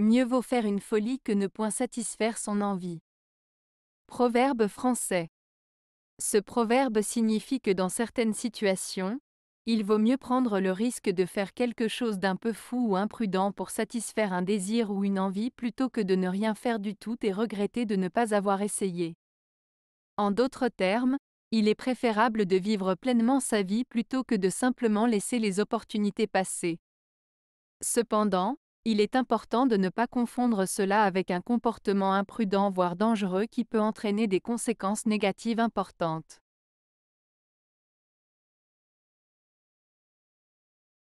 Mieux vaut faire une folie que ne point satisfaire son envie. Proverbe français. Ce proverbe signifie que dans certaines situations, il vaut mieux prendre le risque de faire quelque chose d'un peu fou ou imprudent pour satisfaire un désir ou une envie plutôt que de ne rien faire du tout et regretter de ne pas avoir essayé. En d'autres termes, il est préférable de vivre pleinement sa vie plutôt que de simplement laisser les opportunités passer. Cependant, il est important de ne pas confondre cela avec un comportement imprudent voire dangereux qui peut entraîner des conséquences négatives importantes.